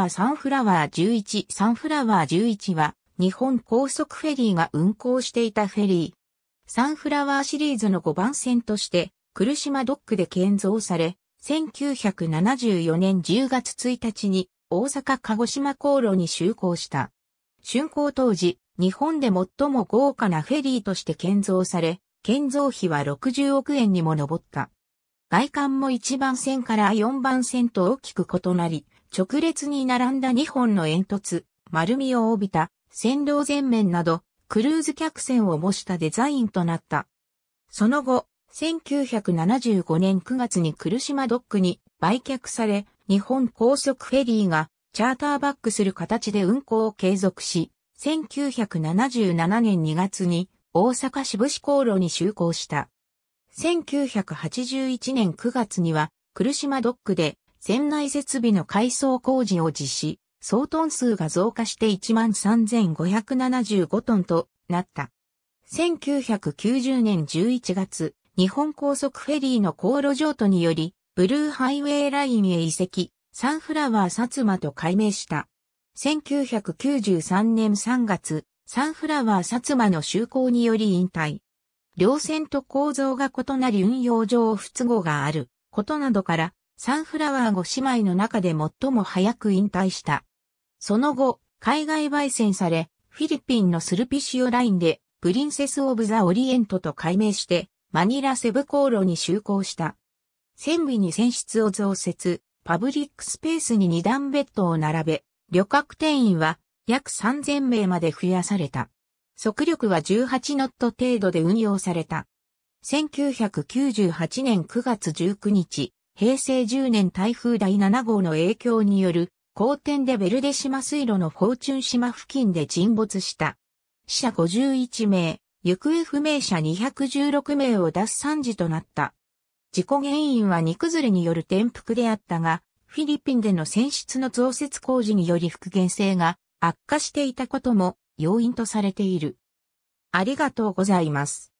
パサンフラワー11サンフラワー11は日本高速フェリーが運行していたフェリー。サンフラワーシリーズの5番線として来島ドックで建造され、1974年10月1日に大阪鹿児島航路に就航した。竣工当時、日本で最も豪華なフェリーとして建造され、建造費は60億円にも上った。外観も1番線から4番線と大きく異なり、直列に並んだ2本の煙突、丸みを帯びた線路全面など、クルーズ客船を模したデザインとなった。その後、1975年9月に来島ドックに売却され、日本高速フェリーがチャーターバックする形で運行を継続し、1977年2月に大阪渋部航路に就航した。1981年9月には、来島ドックで船内設備の改装工事を実施、総トン数が増加して13,575トンとなった。1990年11月、日本高速フェリーの航路譲渡により、ブルーハイウェイラインへ移籍、サンフラワー薩摩と改名した。1993年3月、サンフラワー薩摩の就航により引退。両線と構造が異なり運用上不都合があることなどから、サンフラワー5姉妹の中で最も早く引退した。その後、海外焙煎され、フィリピンのスルピシオラインで、プリンセス・オブ・ザ・オリエントと改名して、マニラ・セブ航路に就航した。船尾に船室を増設、パブリックスペースに2段ベッドを並べ、旅客定員は約3000名まで増やされた。速力は18ノット程度で運用された。1998年9月19日、平成10年台風第7号の影響による、好天でベルデ島水路のフォーチュン島付近で沈没した。死者51名、行方不明者216名を出す時となった。事故原因は荷崩れによる転覆であったが、フィリピンでの船室の増設工事により復元性が悪化していたことも要因とされている。ありがとうございます。